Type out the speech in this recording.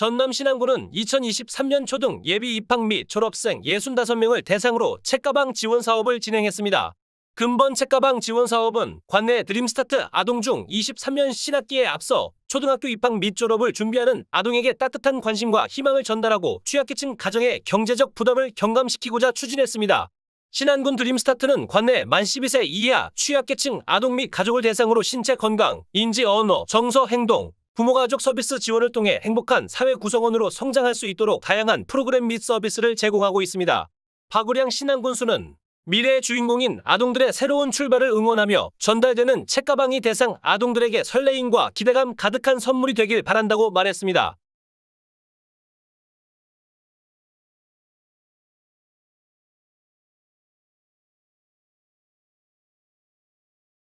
전남 신안군은 2023년 초등 예비 입학 및 졸업생 65명을 대상으로 책가방 지원 사업을 진행했습니다. 금번 책가방 지원 사업은 관내 드림스타트 아동 중 23년 신학기에 앞서 초등학교 입학 및 졸업을 준비하는 아동에게 따뜻한 관심과 희망을 전달하고 취약계층 가정의 경제적 부담을 경감시키고자 추진했습니다. 신안군 드림스타트는 관내 만 12세 이하 취약계층 아동 및 가족을 대상으로 신체 건강, 인지 언어, 정서 행동, 부모가족 서비스 지원을 통해 행복한 사회 구성원으로 성장할 수 있도록 다양한 프로그램 및 서비스를 제공하고 있습니다. 박우량 신안군수는 미래의 주인공인 아동들의 새로운 출발을 응원하며 전달되는 책가방이 대상 아동들에게 설레임과 기대감 가득한 선물이 되길 바란다고 말했습니다.